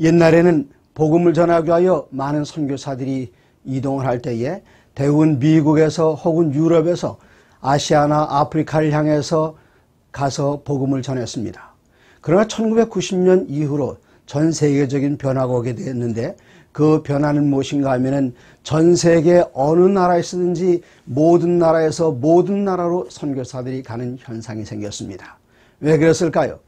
옛날에는 복음을 전하기 위하여 많은 선교사들이 이동을 할 때에 대부분 미국에서 혹은 유럽에서 아시아나 아프리카를 향해서 가서 복음을 전했습니다. 그러나 1990년 이후로 전 세계적인 변화가 오게 됐는데 그 변화는 무엇인가 하면은 전 세계 어느 나라에서든지 모든 나라에서 모든 나라로 선교사들이 가는 현상이 생겼습니다. 왜 그랬을까요?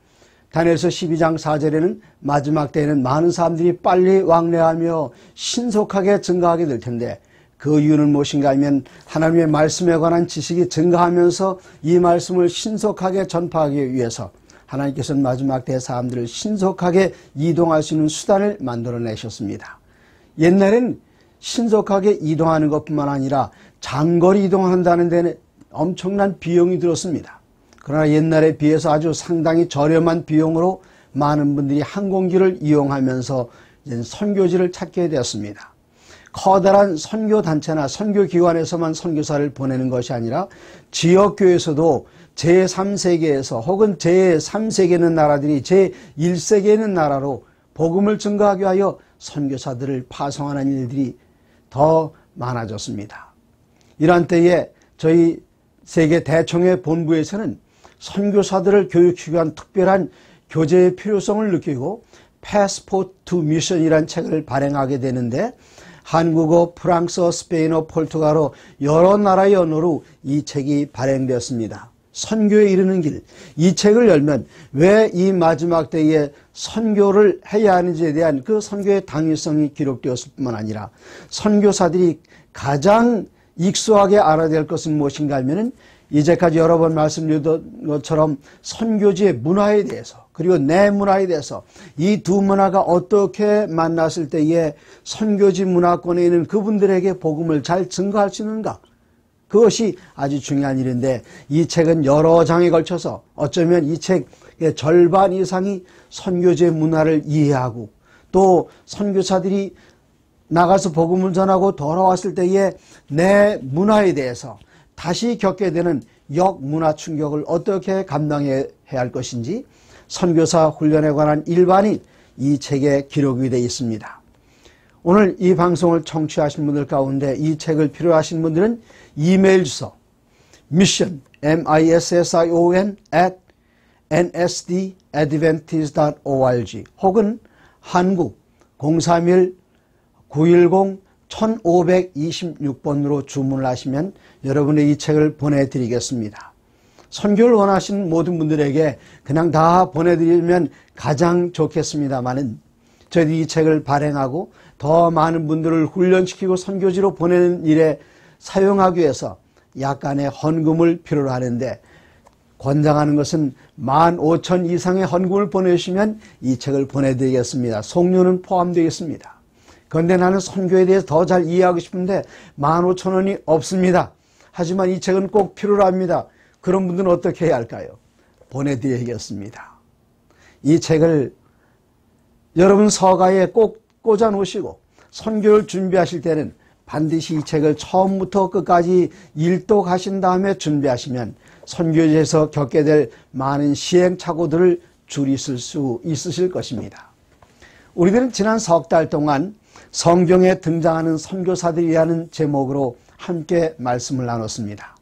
단에서 12장 4절에는 마지막 때에는 많은 사람들이 빨리 왕래하며 신속하게 증가하게 될 텐데 그 이유는 무엇인가 하면 하나님의 말씀에 관한 지식이 증가하면서 이 말씀을 신속하게 전파하기 위해서 하나님께서는 마지막 때 사람들을 신속하게 이동할 수 있는 수단을 만들어내셨습니다. 옛날엔 신속하게 이동하는 것뿐만 아니라 장거리 이동한다는 데는 엄청난 비용이 들었습니다. 그러나 옛날에 비해서 아주 상당히 저렴한 비용으로 많은 분들이 항공기를 이용하면서 선교지를 찾게 되었습니다. 커다란 선교 단체나 선교 기관에서만 선교사를 보내는 것이 아니라 지역교에서도 제3세계에서 혹은 제3세계 는 나라들이 제1세계 는 나라로 복음을 증가하기 위하여 선교사들을 파송하는 일들이 더 많아졌습니다. 이러한 때에 저희 세계 대총회 본부에서는 선교사들을 교육시기 위한 특별한 교재의 필요성을 느끼고 패스포트 미션이란 책을 발행하게 되는데 한국어, 프랑스어, 스페인어, 폴투갈어 여러 나라의 언어로 이 책이 발행되었습니다. 선교에 이르는 길. 이 책을 열면 왜 이 마지막 때에 선교를 해야 하는지에 대한 그 선교의 당위성이 기록되었을 뿐만 아니라 선교사들이 가장 익숙하게 알아야 될 것은 무엇인가 하면은 이제까지 여러 번 말씀드렸던 것처럼 선교지의 문화에 대해서 그리고 내 문화에 대해서 이 두 문화가 어떻게 만났을 때에 선교지 문화권에 있는 그분들에게 복음을 잘 증거할 수 있는가 그것이 아주 중요한 일인데 이 책은 여러 장에 걸쳐서 어쩌면 이 책의 절반 이상이 선교제 문화를 이해하고 또 선교사들이 나가서 복음을 전하고 돌아왔을 때에 내 문화에 대해서 다시 겪게 되는 역문화 충격을 어떻게 감당해야 할 것인지 선교사 훈련에 관한 일반이 이 책에 기록이 되어 있습니다. 오늘 이 방송을 청취하신 분들 가운데 이 책을 필요하신 분들은 이메일 주소 mission mission at nsdadventist.org 혹은 한국 031 910 1526번으로 주문을 하시면 여러분의 이 책을 보내드리겠습니다. 선교를 원하시는 모든 분들에게 그냥 다 보내드리면 가장 좋겠습니다만은 저희들이 이 책을 발행하고 더 많은 분들을 훈련시키고 선교지로 보내는 일에 사용하기 위해서 약간의 헌금을 필요로 하는데 권장하는 것은 1 5천 이상의 헌금을 보내시면 이 책을 보내드리겠습니다. 송료는 포함되겠습니다. 그런데 나는 선교에 대해서 더 잘 이해하고 싶은데 15,000원이 없습니다. 하지만 이 책은 꼭 필요로 합니다. 그런 분들은 어떻게 해야 할까요? 보내드리겠습니다이 책을 여러분 서가에 꼭 꽂아 놓으시고 선교를 준비하실 때는 반드시 이 책을 처음부터 끝까지 일독하신 다음에 준비하시면 선교지에서 겪게 될 많은 시행착오들을 줄이실 수 있으실 것입니다. 우리들은 지난 석 달 동안 성경에 등장하는 선교사들이 하는 제목으로 함께 말씀을 나눴습니다.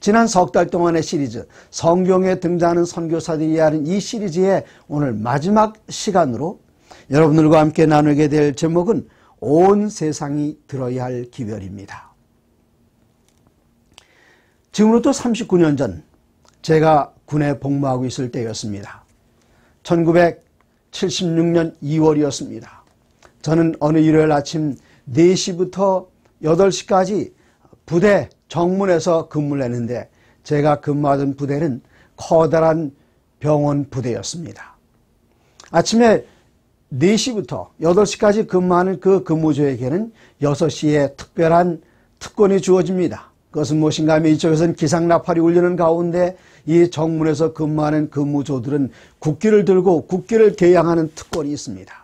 지난 석 달 동안의 시리즈 성경에 등장하는 선교사들이 하는 이 시리즈의 오늘 마지막 시간으로 여러분들과 함께 나누게 될 제목은 온 세상이 들어야 할 기별입니다. 지금으로부터 39년 전 제가 군에 복무하고 있을 때였습니다. 1976년 2월이었습니다. 저는 어느 일요일 아침 4시부터 8시까지 부대 정문에서 근무를 했는데 제가 근무하던 부대는 커다란 병원 부대였습니다. 아침에 4시부터 8시까지 근무하는 그 근무조에게는 6시에 특별한 특권이 주어집니다. 그것은 무엇인가 하면 이쪽에서는 기상나팔이 울리는 가운데 이 정문에서 근무하는 근무조들은 국기를 들고 국기를 개양하는 특권이 있습니다.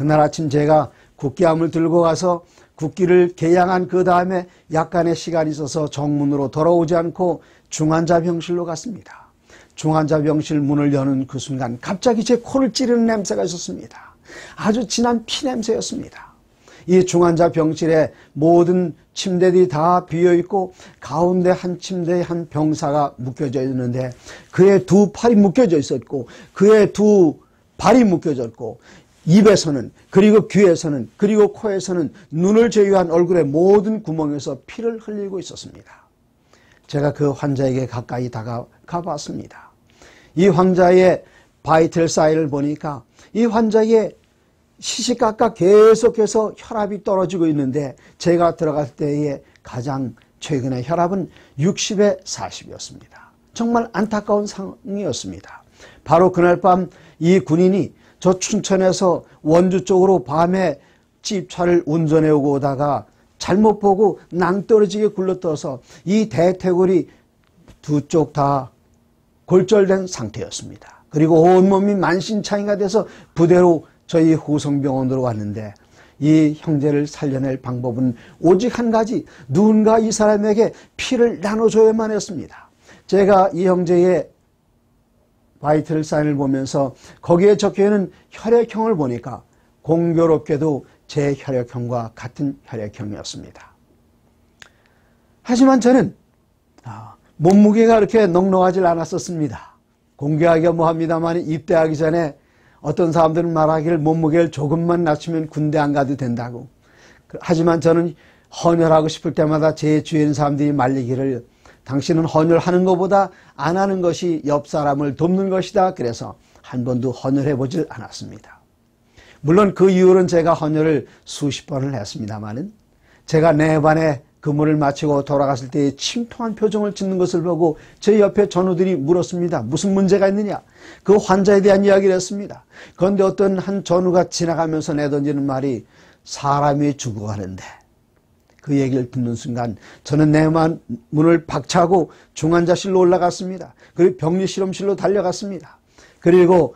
그날 아침 제가 국기함을 들고 가서 국기를 개양한 그 다음에 약간의 시간이 있어서 정문으로 돌아오지 않고 중환자 병실로 갔습니다. 중환자 병실 문을 여는 그 순간 갑자기 제 코를 찌르는 냄새가 있었습니다. 아주 진한 피 냄새였습니다. 이 중환자 병실에 모든 침대들이 다 비어 있고 가운데 한 침대에 한 병사가 묶여져 있는데 그의 두 팔이 묶여져 있었고 그의 두 발이 묶여졌고 입에서는 그리고 귀에서는 그리고 코에서는 눈을 제외한 얼굴의 모든 구멍에서 피를 흘리고 있었습니다. 제가 그 환자에게 가까이 다가가 봤습니다. 이 환자의 바이틀 사이를 보니까 이 환자의 시시각각 계속해서 혈압이 떨어지고 있는데 제가 들어갈 때에 가장 최근의 혈압은 60에 40이었습니다. 정말 안타까운 상황이었습니다. 바로 그날 밤 이 군인이 저 춘천에서 원주 쪽으로 밤에 집차를 운전해 오고 오다가 잘못 보고 낭떠러지게 굴러떠서 이 대퇴골이 두 쪽 다 골절된 상태였습니다. 그리고 온몸이 만신창이가 돼서 부대로 저희 호성병원으로 왔는데 이 형제를 살려낼 방법은 오직 한 가지 누군가 이 사람에게 피를 나눠줘야만 했습니다. 제가 이 형제의 바이틀 사인을 보면서 거기에 적혀있는 혈액형을 보니까 공교롭게도 제 혈액형과 같은 혈액형이었습니다. 하지만 저는 아, 몸무게가 그렇게 넉넉하지 않았었습니다. 공개하기가 뭐합니다만 입대하기 전에 어떤 사람들은 말하기를 몸무게를 조금만 낮추면 군대 안 가도 된다고. 그, 하지만 저는 헌혈하고 싶을 때마다 제 주위에 있는 사람들이 말리기를 당신은 헌혈하는 것보다 안 하는 것이 옆 사람을 돕는 것이다. 그래서 한 번도 헌혈해 보질 않았습니다. 물론 그 이후로는 제가 헌혈을 수십 번을 했습니다만은 제가 내 반에 근무를 마치고 돌아갔을 때의 침통한 표정을 짓는 것을 보고 제 옆에 전우들이 물었습니다. 무슨 문제가 있느냐? 그 환자에 대한 이야기를 했습니다. 그런데 어떤 한 전우가 지나가면서 내던지는 말이 사람이 죽어가는데 그 얘기를 듣는 순간 저는 내만 문을 박차고 중환자실로 올라갔습니다. 그리고 병리실험실로 달려갔습니다. 그리고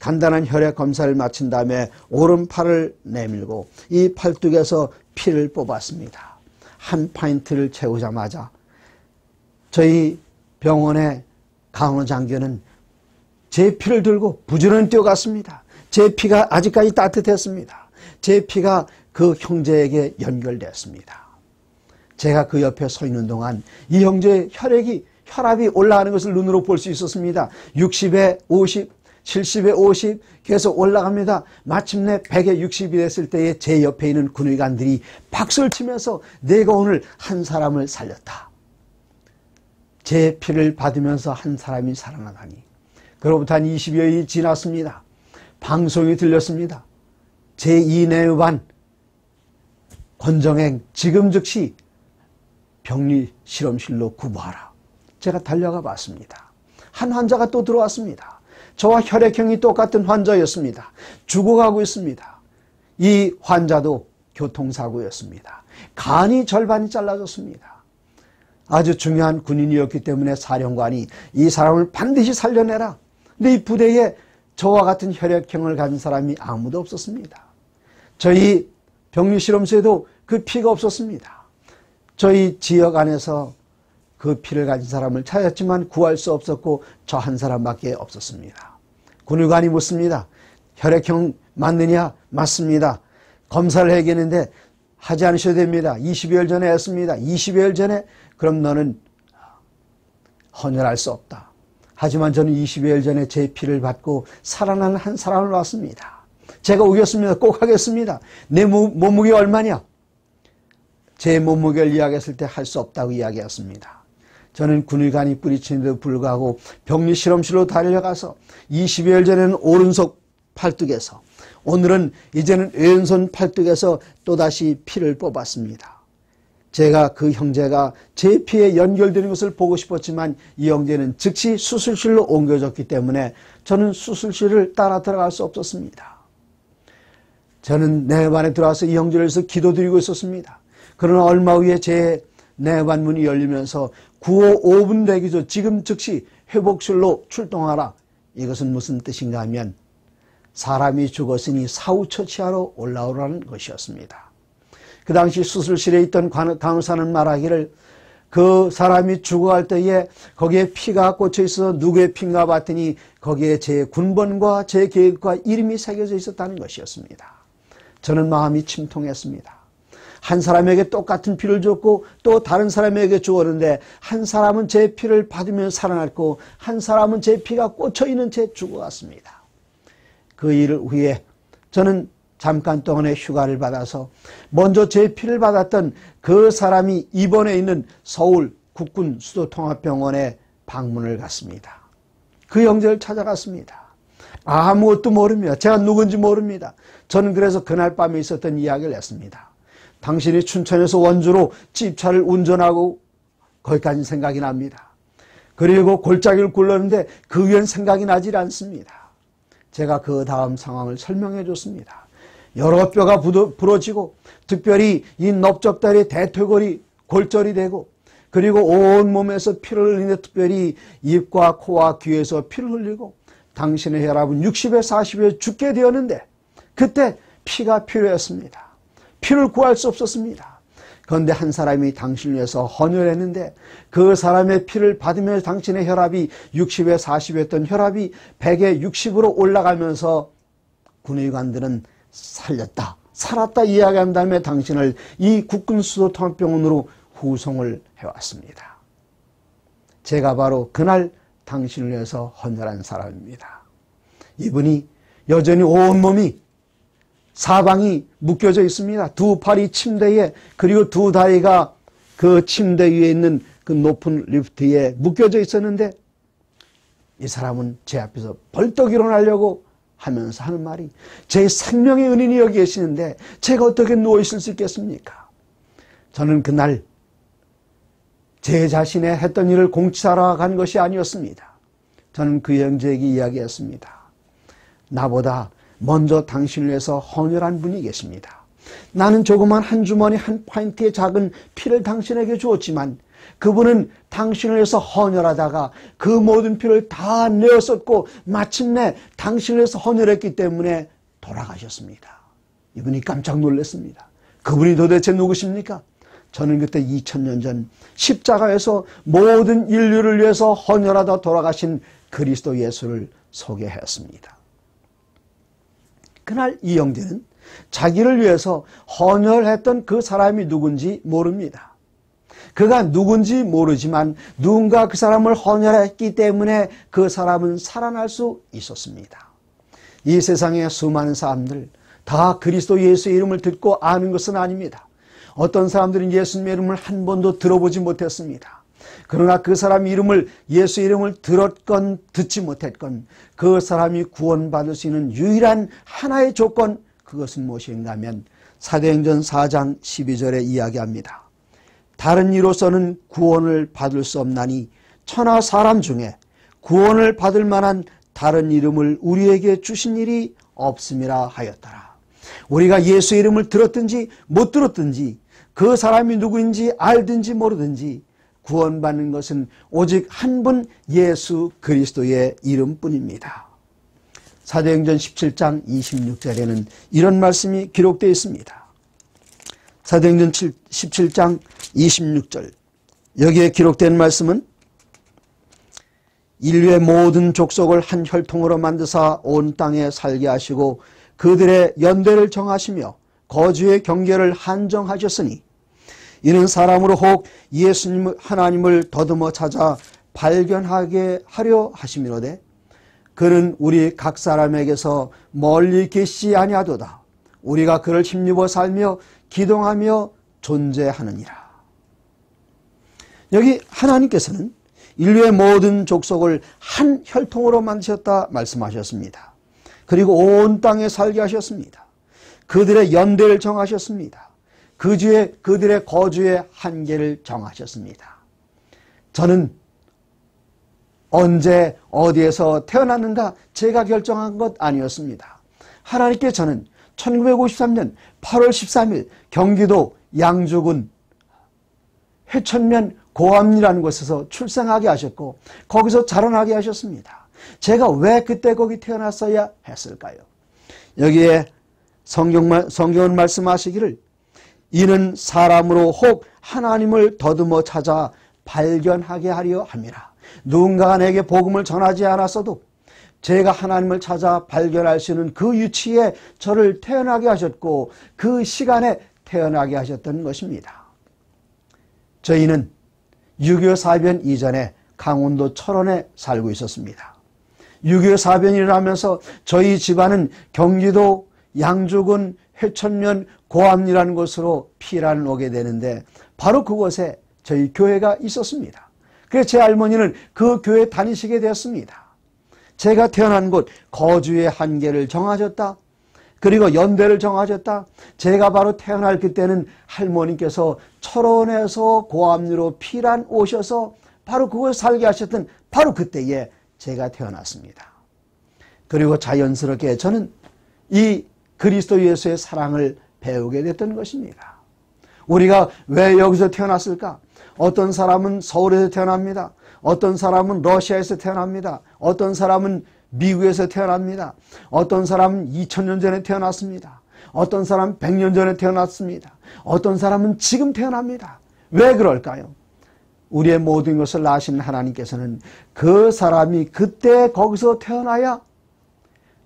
간단한 혈액 검사를 마친 다음에 오른팔을 내밀고 이 팔뚝에서 피를 뽑았습니다. 한 파인트를 채우자마자 저희 병원의 간호장교는 제 피를 들고 부지런히 뛰어갔습니다. 제 피가 아직까지 따뜻했습니다. 제 피가 그 형제에게 연결되었습니다. 제가 그 옆에 서 있는 동안 이 형제의 혈액이 혈압이 올라가는 것을 눈으로 볼 수 있었습니다. 60에 50, 70에 50 계속 올라갑니다. 마침내 100에 60이 됐을 때에 제 옆에 있는 군의관들이 박수를 치면서 내가 오늘 한 사람을 살렸다. 제 피를 받으면서 한 사람이 살아나다니. 그로부터 한 20여일이 지났습니다. 방송이 들렸습니다. 제2내반 의 권정행 지금 즉시 병리 실험실로 구부하라. 제가 달려가 봤습니다. 한 환자가 또 들어왔습니다. 저와 혈액형이 똑같은 환자였습니다. 죽어가고 있습니다. 이 환자도 교통사고였습니다. 간이 절반이 잘라졌습니다. 아주 중요한 군인이었기 때문에 사령관이 이 사람을 반드시 살려내라. 근데 네 이 부대에 저와 같은 혈액형을 가진 사람이 아무도 없었습니다. 저희 병리실험실에도그 피가 없었습니다. 저희 지역 안에서 그 피를 가진 사람을 찾았지만 구할 수 없었고 저 한 사람밖에 없었습니다. 군의관이 묻습니다. 혈액형 맞느냐? 맞습니다. 검사를 해야겠는데 하지 않으셔도 됩니다. 20여일 전에 했습니다. 20여일 전에 그럼 너는 헌혈할 수 없다. 하지만 저는 20여일 전에 제 피를 받고 살아난 한 사람을 봤습니다. 제가 우겼습니다. 꼭 하겠습니다. 내 몸무게 얼마냐? 제 몸무게를 이야기했을 때 할 수 없다고 이야기했습니다. 저는 군의관이 뿌리치는데도 불구하고 병리 실험실로 달려가서 20여일 전에는 오른쪽 팔뚝에서 오늘은 이제는 왼손 팔뚝에서 또다시 피를 뽑았습니다. 제가 그 형제가 제 피에 연결되는 것을 보고 싶었지만 이 형제는 즉시 수술실로 옮겨졌기 때문에 저는 수술실을 따라 들어갈 수 없었습니다. 저는 내 반에 들어와서 이 형제를 위해서 기도드리고 있었습니다. 그러나 얼마 후에 제 내관문이 열리면서 9호 5분 되기 전 지금 즉시 회복실로 출동하라. 이것은 무슨 뜻인가 하면 사람이 죽었으니 사후처치하러 올라오라는 것이었습니다. 그 당시 수술실에 있던 간호사는 말하기를 그 사람이 죽어갈 때에 거기에 피가 꽂혀 있어 누구의 피인가 봤더니 거기에 제 군번과 제 계획과 이름이 새겨져 있었다는 것이었습니다. 저는 마음이 침통했습니다. 한 사람에게 똑같은 피를 줬고 또 다른 사람에게 주었는데 한 사람은 제 피를 받으며 살아났고 한 사람은 제 피가 꽂혀 있는 채 죽어갔습니다. 그 일을 후에 저는 잠깐 동안의 휴가를 받아서 먼저 제 피를 받았던 그 사람이 입원해 있는 서울 국군 수도통합병원에 방문을 갔습니다. 그 형제를 찾아갔습니다. 아무것도 모릅니다 제가 누군지 모릅니다. 저는 그래서 그날 밤에 있었던 이야기를 했습니다. 당신이 춘천에서 원주로 집차를 운전하고 거기까지 생각이 납니다. 그리고 골짜기를 굴렀는데 그 위엔 생각이 나질 않습니다. 제가 그 다음 상황을 설명해 줬습니다. 여러 뼈가 부러지고 특별히 이 넓적다리 대퇴골이 골절이 되고 그리고 온 몸에서 피를 흘리는데 특별히 입과 코와 귀에서 피를 흘리고 당신의 혈압은 60에 40에 죽게 되었는데 그때 피가 필요했습니다. 피를 구할 수 없었습니다. 그런데 한 사람이 당신을 위해서 헌혈했는데 그 사람의 피를 받으면서 당신의 혈압이 60에 40이었던 혈압이 100에 60으로 올라가면서 군의관들은 살렸다. 살았다 이야기한 다음에 당신을 이 국군 수도 통합병원으로 후송을 해왔습니다. 제가 바로 그날 당신을 위해서 헌혈한 사람입니다. 이분이 여전히 온몸이 사방이 묶여져 있습니다. 두 팔이 침대에 그리고 두 다리가 그 침대 위에 있는 그 높은 리프트에 묶여져 있었는데 이 사람은 제 앞에서 벌떡 일어나려고 하면서 하는 말이 제 생명의 은인이 여기 계시는데 제가 어떻게 누워 있을 수 있겠습니까? 저는 그날 제 자신의 했던 일을 공치하러 간 것이 아니었습니다. 저는 그 형제에게 이야기했습니다. 나보다 먼저 당신을 위해서 헌혈한 분이 계십니다. 나는 조그만 한 주머니 한 파인트의 작은 피를 당신에게 주었지만 그분은 당신을 위해서 헌혈하다가 그 모든 피를 다 내었었고 마침내 당신을 위해서 헌혈했기 때문에 돌아가셨습니다. 이분이 깜짝 놀랐습니다. 그분이 도대체 누구십니까? 저는 그때 2000년 전 십자가에서 모든 인류를 위해서 헌혈하다 돌아가신 그리스도 예수를 소개하였습니다 그날 이영제는 자기를 위해서 헌혈했던 그 사람이 누군지 모릅니다. 그가 누군지 모르지만 누군가 그 사람을 헌혈했기 때문에 그 사람은 살아날 수 있었습니다. 이 세상의 수많은 사람들 다 그리스도 예수의 이름을 듣고 아는 것은 아닙니다. 어떤 사람들은 예수님의 이름을 한 번도 들어보지 못했습니다. 그러나 그 사람 이름을 예수 이름을 들었건 듣지 못했건 그 사람이 구원받을 수 있는 유일한 하나의 조건 그것은 무엇인가 하면 사도행전 4장 12절에 이야기합니다. 다른 이로서는 구원을 받을 수 없나니 천하 사람 중에 구원을 받을 만한 다른 이름을 우리에게 주신 일이 없음이라 하였더라. 우리가 예수 이름을 들었든지 못 들었든지 그 사람이 누구인지 알든지 모르든지 구원받는 것은 오직 한 분 예수 그리스도의 이름뿐입니다. 사도행전 17장 26절에는 이런 말씀이 기록되어 있습니다. 사도행전 17장 26절 여기에 기록된 말씀은 인류의 모든 족속을 한 혈통으로 만드사 온 땅에 살게 하시고 그들의 연대를 정하시며 거주의 경계를 한정하셨으니 이는 사람으로 혹 예수님 하나님을 더듬어 찾아 발견하게 하려 하심이로되 그는 우리 각 사람에게서 멀리 계시 아니하도다 우리가 그를 힘입어 살며 기동하며 존재하느니라 여기 하나님께서는 인류의 모든 족속을 한 혈통으로 만드셨다 말씀하셨습니다 그리고 온 땅에 살게 하셨습니다 그들의 연대를 정하셨습니다 그주의 그들의 거주의 한계를 정하셨습니다. 저는 언제 어디에서 태어났는가 제가 결정한 것 아니었습니다. 하나님께 저는 1953년 8월 13일 경기도 양주군 해천면 고암리라는 곳에서 출생하게 하셨고 거기서 자라나게 하셨습니다. 제가 왜 그때 거기 태어났어야 했을까요? 여기에 성경, 성경은 말씀하시기를 이는 사람으로 혹 하나님을 더듬어 찾아 발견하게 하려 합니다. 누군가가 내게 복음을 전하지 않았어도 제가 하나님을 찾아 발견할 수 있는 그 유치에 저를 태어나게 하셨고 그 시간에 태어나게 하셨던 것입니다. 저희는 6.25 사변 이전에 강원도 철원에 살고 있었습니다. 6.25 사변이라면서 저희 집안은 경기도 양주군 회천면 고암리라는 곳으로 피란 오게 되는데 바로 그곳에 저희 교회가 있었습니다. 그래서 제 할머니는 그 교회 다니시게 되었습니다. 제가 태어난 곳 거주의 한계를 정하셨다. 그리고 연대를 정하셨다. 제가 바로 태어날 그때는 할머니께서 철원에서 고암리로 피란 오셔서 바로 그곳 살게 하셨던 바로 그때에 제가 태어났습니다. 그리고 자연스럽게 저는 이 그리스도 예수의 사랑을 배우게 됐던 것입니다. 우리가 왜 여기서 태어났을까? 어떤 사람은 서울에서 태어납니다. 어떤 사람은 러시아에서 태어납니다. 어떤 사람은 미국에서 태어납니다. 어떤 사람은 2000년 전에 태어났습니다. 어떤 사람은 100년 전에 태어났습니다. 어떤 사람은 지금 태어납니다. 왜 그럴까요? 우리의 모든 것을 아신 하나님께서는 그 사람이 그때 거기서 태어나야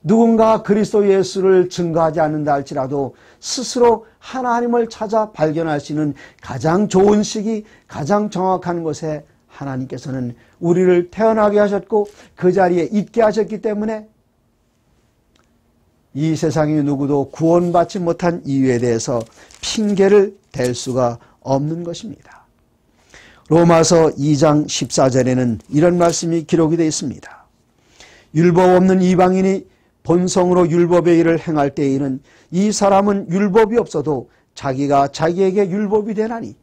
누군가 그리스도 예수를 증거하지 않는다 할지라도 스스로 하나님을 찾아 발견할 수 있는 가장 좋은 시기, 가장 정확한 것에 하나님께서는 우리를 태어나게 하셨고 그 자리에 있게 하셨기 때문에 이 세상의 누구도 구원받지 못한 이유에 대해서 핑계를 댈 수가 없는 것입니다. 로마서 2장 14절에는 이런 말씀이 기록이 되어 있습니다. 율법 없는 이방인이 본성으로 율법의 일을 행할 때에는 이 사람은 율법이 없어도 자기가 자기에게 율법이 되나니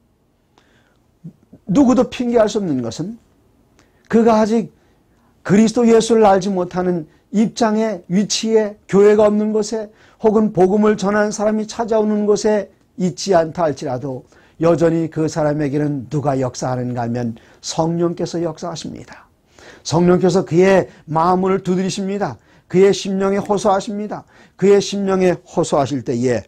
누구도 핑계할 수 없는 것은 그가 아직 그리스도 예수를 알지 못하는 입장에 위치에 교회가 없는 곳에 혹은 복음을 전하는 사람이 찾아오는 곳에 있지 않다 할지라도 여전히 그 사람에게는 누가 역사하는가 하면 성령께서 역사하십니다. 성령께서 그의 마음을 두드리십니다. 그의 심령에 호소하십니다. 그의 심령에 호소하실 때에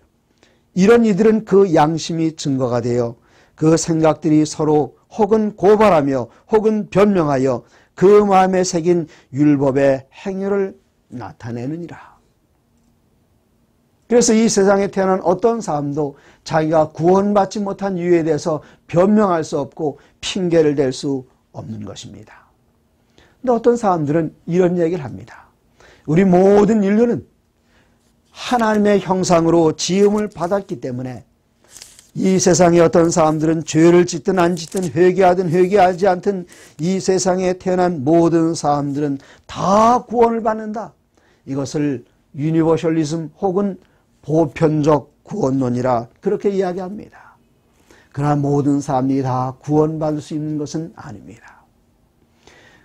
이런 이들은 그 양심이 증거가 되어 그 생각들이 서로 혹은 고발하며 혹은 변명하여 그 마음에 새긴 율법의 행위를 나타내느니라. 그래서 이 세상에 태어난 어떤 사람도 자기가 구원받지 못한 이유에 대해서 변명할 수 없고 핑계를 댈 수 없는 것입니다. 근데 어떤 사람들은 이런 얘기를 합니다. 우리 모든 인류는 하나님의 형상으로 지음을 받았기 때문에 이 세상의 어떤 사람들은 죄를 짓든 안 짓든 회개하든 회개하지 않든 이 세상에 태어난 모든 사람들은 다 구원을 받는다. 이것을 유니버셜리즘 혹은 보편적 구원론이라 그렇게 이야기합니다. 그러나 모든 사람이 다 구원받을 수 있는 것은 아닙니다.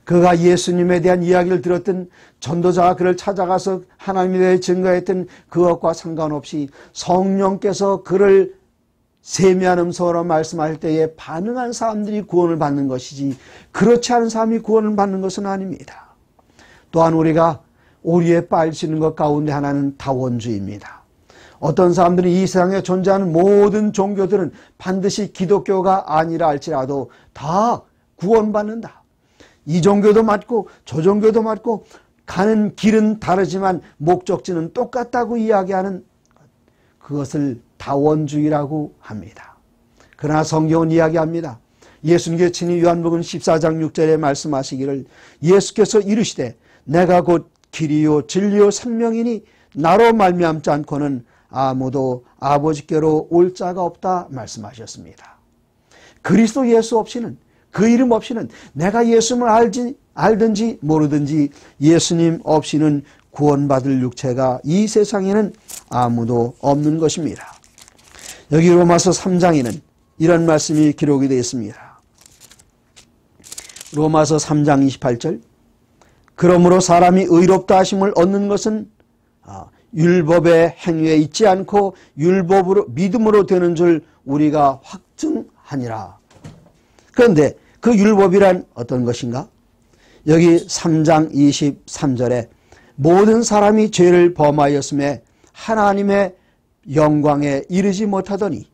그가 예수님에 대한 이야기를 들었던 전도자가 그를 찾아가서 하나님에 대해 증거했던 그것과 상관없이 성령께서 그를 세미한 음성으로 말씀할 때에 반응한 사람들이 구원을 받는 것이지 그렇지 않은 사람이 구원을 받는 것은 아닙니다. 또한 우리가 오리에 빠질 는것 가운데 하나는 다원주의입니다. 어떤 사람들이 이 세상에 존재하는 모든 종교들은 반드시 기독교가 아니라 할지라도 다 구원받는다. 이 종교도 맞고 저 종교도 맞고 가는 길은 다르지만 목적지는 똑같다고 이야기하는 그것을 다원주의라고 합니다. 그러나 성경은 이야기합니다. 예수님께 친히 요한복음 14장 6절에 말씀하시기를 예수께서 이르시되 내가 곧 길이요 진리요 생명이니 나로 말미암지 않고는 아무도 아버지께로 올 자가 없다 말씀하셨습니다. 그리스도 예수 없이는 그 이름 없이는 내가 예수님을 알지, 알든지 모르든지 예수님 없이는 구원받을 육체가 이 세상에는 아무도 없는 것입니다. 여기 로마서 3장에는 이런 말씀이 기록이 되어 있습니다. 로마서 3장 28절 그러므로 사람이 의롭다 하심을 얻는 것은 아, 율법의 행위에 있지 않고 율법으로 믿음으로 되는 줄 우리가 확증하니라. 그런데 그 율법이란 어떤 것인가? 여기 3장 23절에 모든 사람이 죄를 범하였음에 하나님의 영광에 이르지 못하더니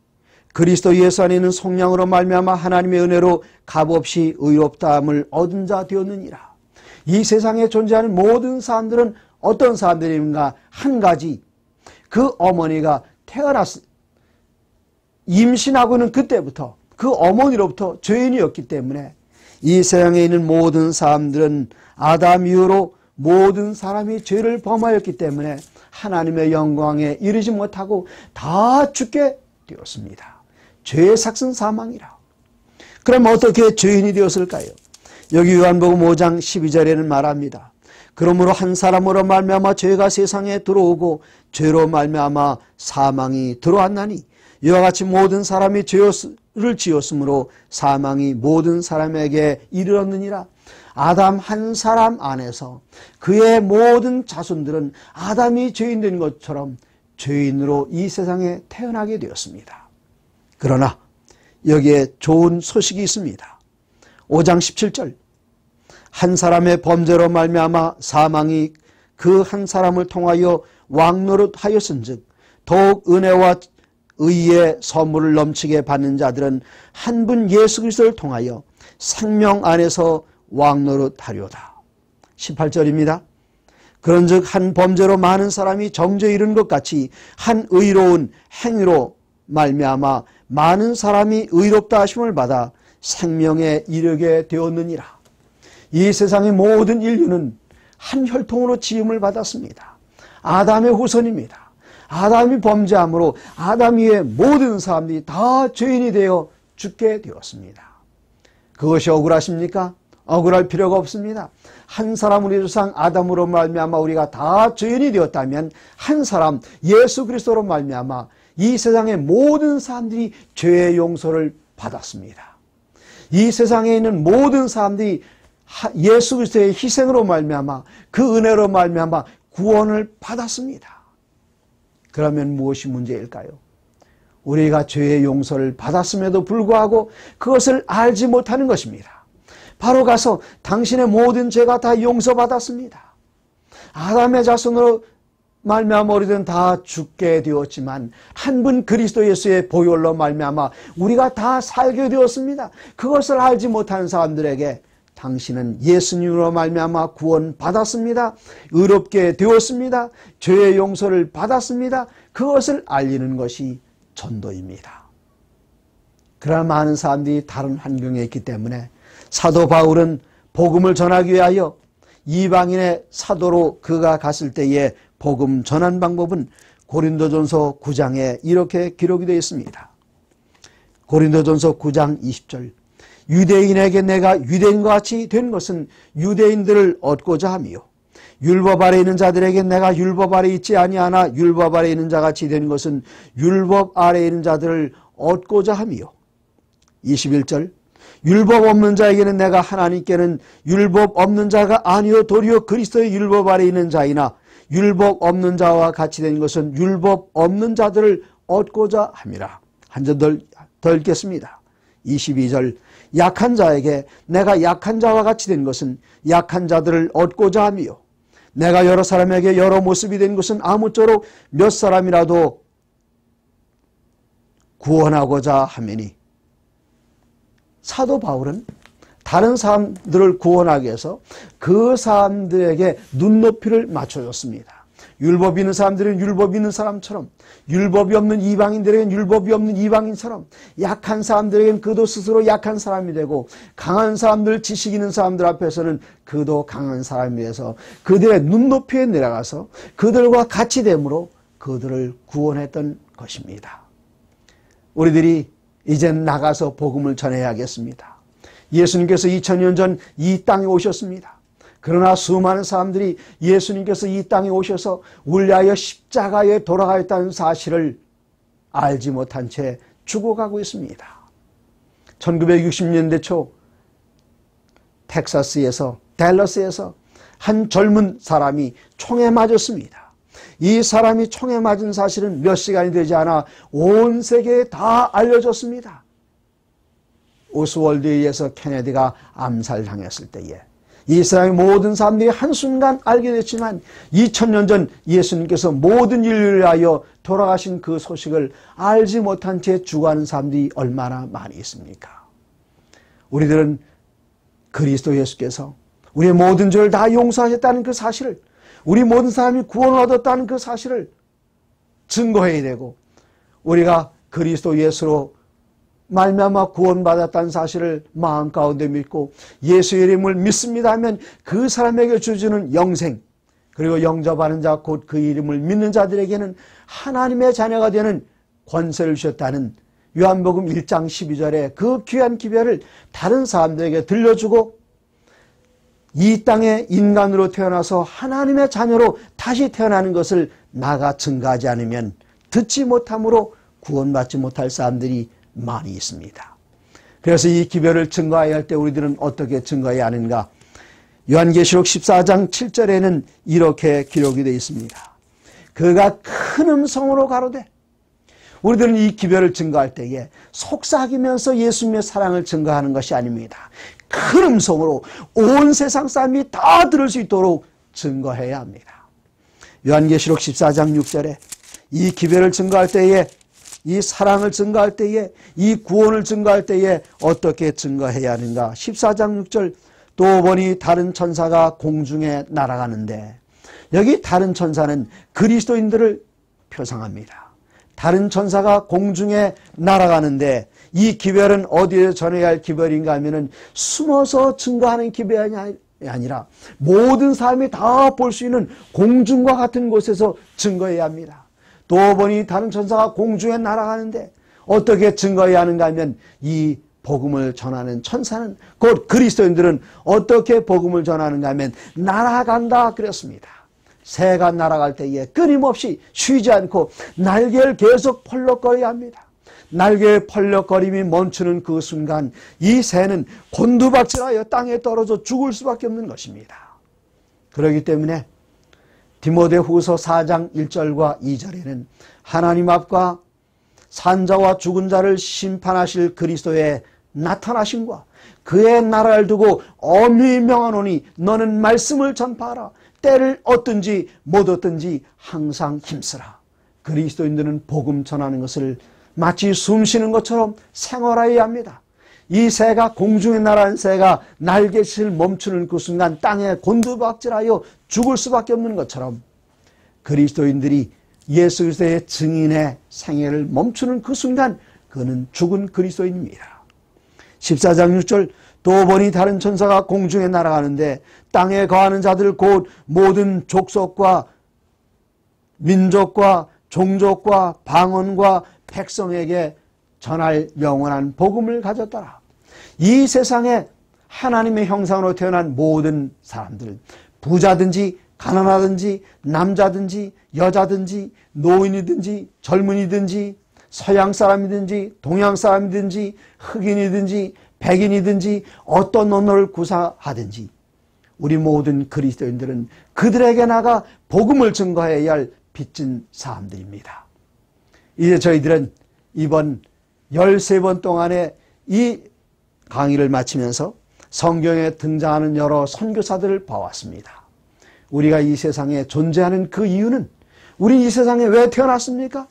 그리스도 예수 안에 는 성령으로 말미암아 하나님의 은혜로 값없이 의롭다함을 얻은 자 되었느니라. 이 세상에 존재하는 모든 사람들은 어떤 사람들인가 한 가지 그 어머니가 태어났 임신하고는 그때부터 그 어머니로부터 죄인이었기 때문에 이 세상에 있는 모든 사람들은 아담 이후로 모든 사람이 죄를 범하였기 때문에 하나님의 영광에 이르지 못하고 다 죽게 되었습니다. 죄의 삭슨 사망이라. 그럼 어떻게 죄인이 되었을까요? 여기 요한복음 5장 12절에는 말합니다. 그러므로 한 사람으로 말미암아 죄가 세상에 들어오고 죄로 말미암아 사망이 들어왔나니 이와 같이 모든 사람이 죄를 지었으므로 사망이 모든 사람에게 이르렀느니라. 아담 한 사람 안에서 그의 모든 자손들은 아담이 죄인된 것처럼 죄인으로 이 세상에 태어나게 되었습니다. 그러나 여기에 좋은 소식이 있습니다. 5장 17절 한 사람의 범죄로 말미암아 사망이 그 한 사람을 통하여 왕노릇 하였은즉 더욱 은혜와 의의 선물을 넘치게 받는 자들은 한 분 예수 그리스도를 통하여 생명 안에서 왕노릇하리다 18절입니다. 그런즉 한 범죄로 많은 사람이 정죄 이른 것 같이 한 의로운 행위로 말미암아 많은 사람이 의롭다 하심을 받아 생명에 이르게 되었느니라. 이 세상의 모든 인류는 한 혈통으로 지음을 받았습니다. 아담의 후손입니다. 아담이 범죄함으로 아담 위에 모든 사람들이 다 죄인이 되어 죽게 되었습니다. 그것이 억울하십니까? 억울할 필요가 없습니다. 한 사람 우리 조상 아담으로 말미암아 우리가 다 죄인이 되었다면 한 사람 예수 그리스도로 말미암아 이 세상의 모든 사람들이 죄의 용서를 받았습니다. 이 세상에 있는 모든 사람들이 예수 그리스도의 희생으로 말미암아 그 은혜로 말미암아 구원을 받았습니다. 그러면 무엇이 문제일까요? 우리가 죄의 용서를 받았음에도 불구하고 그것을 알지 못하는 것입니다. 바로 가서 당신의 모든 죄가 다 용서받았습니다. 아담의 자손으로 말미암아 우리는 다 죽게 되었지만 한 분 그리스도 예수의 보혈로 말미암아 우리가 다 살게 되었습니다. 그것을 알지 못하 사람들에게 당신은 예수님으로 말미암아 구원 받았습니다. 의롭게 되었습니다. 죄의 용서를 받았습니다. 그것을 알리는 것이 전도입니다. 그러나 많은 사람들이 다른 환경에 있기 때문에 사도 바울은 복음을 전하기 위하여 이방인의 사도로 그가 갔을 때에 복음 전한 방법은 고린도전서 9장에 이렇게 기록이 되어 있습니다. 고린도전서 9장 20절 유대인에게 내가 유대인과 같이 된 것은 유대인들을 얻고자 함이요. 율법 아래 있는 자들에게 내가 율법 아래 있지 아니하나 율법 아래 있는 자 같이 된 것은 율법 아래 있는 자들을 얻고자 함이요. 21절 율법 없는 자에게는 내가 하나님께는 율법 없는 자가 아니요 도리어 그리스도의 율법 아래 있는 자이나 율법 없는 자와 같이 된 것은 율법 없는 자들을 얻고자 함이라. 한절더 읽겠습니다. 22절 약한 자에게 내가 약한 자와 같이 된 것은 약한 자들을 얻고자 함이요. 내가 여러 사람에게 여러 모습이 된 것은 아무쪼록 몇 사람이라도 구원하고자 하매니 사도 바울은 다른 사람들을 구원하기 위해서 그 사람들에게 눈높이를 맞춰줬습니다. 율법 이 있는 사람들은 율법 이 있는 사람처럼 율법이 없는 이방인들에게는 율법이 없는 이방인처럼 약한 사람들에겐 그도 스스로 약한 사람이 되고 강한 사람들 지식 있는 사람들 앞에서는 그도 강한 사람이 돼서 그들의 눈높이에 내려가서 그들과 같이 됨으로 그들을 구원했던 것입니다. 우리들이 이젠 나가서 복음을 전해야겠습니다. 예수님께서 2000년 전 이 땅에 오셨습니다. 그러나 수많은 사람들이 예수님께서 이 땅에 오셔서 울려하여 십자가에 돌아가셨다는 사실을 알지 못한 채 죽어가고 있습니다. 1960년대 초 텍사스에서 댈러스에서 한 젊은 사람이 총에 맞았습니다. 이 사람이 총에 맞은 사실은 몇 시간이 되지 않아 온 세계에 다 알려졌습니다. 오스월드에 의해서 케네디가 암살당했을 때에 이스라엘 모든 사람들이 한순간 알게 됐지만 2000년 전 예수님께서 모든 인류를 위하여 돌아가신 그 소식을 알지 못한 채 죽어가는 사람들이 얼마나 많이 있습니까? 우리들은 그리스도 예수께서 우리의 모든 죄를 다 용서하셨다는 그 사실을 우리 모든 사람이 구원을 얻었다는 그 사실을 증거해야 되고 우리가 그리스도 예수로 말미암아 구원받았다는 사실을 마음 가운데 믿고 예수 이름을 믿습니다 하면 그 사람에게 주시는 영생 그리고 영접하는 자 곧 그 이름을 믿는 자들에게는 하나님의 자녀가 되는 권세를 주셨다는 요한복음 1장 12절에 그 귀한 기별을 다른 사람들에게 들려주고 이 땅에 인간으로 태어나서 하나님의 자녀로 다시 태어나는 것을 나가 증가하지 않으면 듣지 못함으로 구원받지 못할 사람들이 많이 있습니다. 그래서 이 기별을 증거해야 할 때 우리들은 어떻게 증거해야 하는가? 요한계시록 14장 7절에는 이렇게 기록이 되어 있습니다. 그가 큰 음성으로 가로되 우리들은 이 기별을 증거할 때에 속삭이면서 예수님의 사랑을 증거하는 것이 아닙니다. 큰 음성으로 온 세상 사람이 다 들을 수 있도록 증거해야 합니다. 요한계시록 14장 6절에 이 기별을 증거할 때에 이 사랑을 증거할 때에 이 구원을 증거할 때에 어떻게 증거해야 하는가 14장 6절 또 보니 다른 천사가 공중에 날아가는데 여기 다른 천사는 그리스도인들을 표상합니다. 다른 천사가 공중에 날아가는데 이 기별은 어디에 전해야 할 기별인가 하면은 숨어서 증거하는 기별이 아니라 모든 사람이 다 볼 수 있는 공중과 같은 곳에서 증거해야 합니다. 두 보니 다른 천사가 공중에 날아가는데 어떻게 증거해야 하는가 하면 이 복음을 전하는 천사는 곧 그리스도인들은 어떻게 복음을 전하는가 하면 날아간다 그랬습니다. 새가 날아갈 때에 끊임없이 쉬지 않고 날개를 계속 펄럭거려야 합니다. 날개의 펄럭거림이 멈추는 그 순간 이 새는 곤두박질하여 땅에 떨어져 죽을 수밖에 없는 것입니다. 그러기 때문에 디모데 후서 4장 1절과 2절에는 하나님 앞과 산자와 죽은 자를 심판하실 그리스도의 나타나심과 그의 나라를 두고 엄히 명하노니 너는 말씀을 전파하라. 때를 얻든지 못 얻든지 항상 힘쓰라. 그리스도인들은 복음 전하는 것을 마치 숨 쉬는 것처럼 생활해야 합니다. 이 새가 공중에 날아간 새가 날개짓을 멈추는 그 순간 땅에 곤두박질하여 죽을 수밖에 없는 것처럼 그리스도인들이 예수 그리스도의 증인의 생애를 멈추는 그 순간 그는 죽은 그리스도인입니다. 14장 6절 도 보니 다른 천사가 공중에 날아가는데 땅에 거하는 자들 곧 모든 족속과 민족과 종족과 방언과 백성에게 전할 영원한 복음을 가졌더라. 이 세상에 하나님의 형상으로 태어난 모든 사람들, 부자든지 가난하든지 남자든지 여자든지 노인이든지 젊은이든지 서양 사람이든지 동양 사람이든지 흑인이든지 백인이든지 어떤 언어를 구사하든지 우리 모든 그리스도인들은 그들에게 나가 복음을 증거해야 할 빚진 사람들입니다. 이제 저희들은 이번 13번 동안에 이 강의를 마치면서 성경에 등장하는 여러 선교사들을 봐왔습니다. 우리가 이 세상에 존재하는 그 이유는 우리 이 세상에 왜 태어났습니까?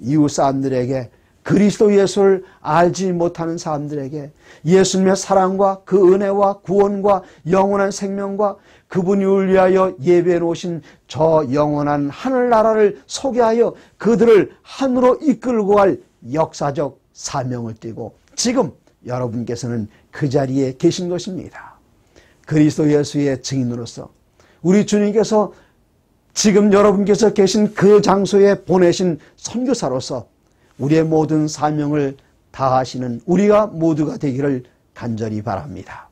이웃 사람들에게 그리스도 예수를 알지 못하는 사람들에게 예수님의 사랑과 그 은혜와 구원과 영원한 생명과 그분이 울 위하여 예배해 놓으신 저 영원한 하늘나라를 소개하여 그들을 하늘로 이끌고 갈 역사적 사명을 띠고 지금 여러분께서는 그 자리에 계신 것입니다. 그리스도 예수의 증인으로서 우리 주님께서 지금 여러분께서 계신 그 장소에 보내신 선교사로서 우리의 모든 사명을 다하시는 우리가 모두가 되기를 간절히 바랍니다.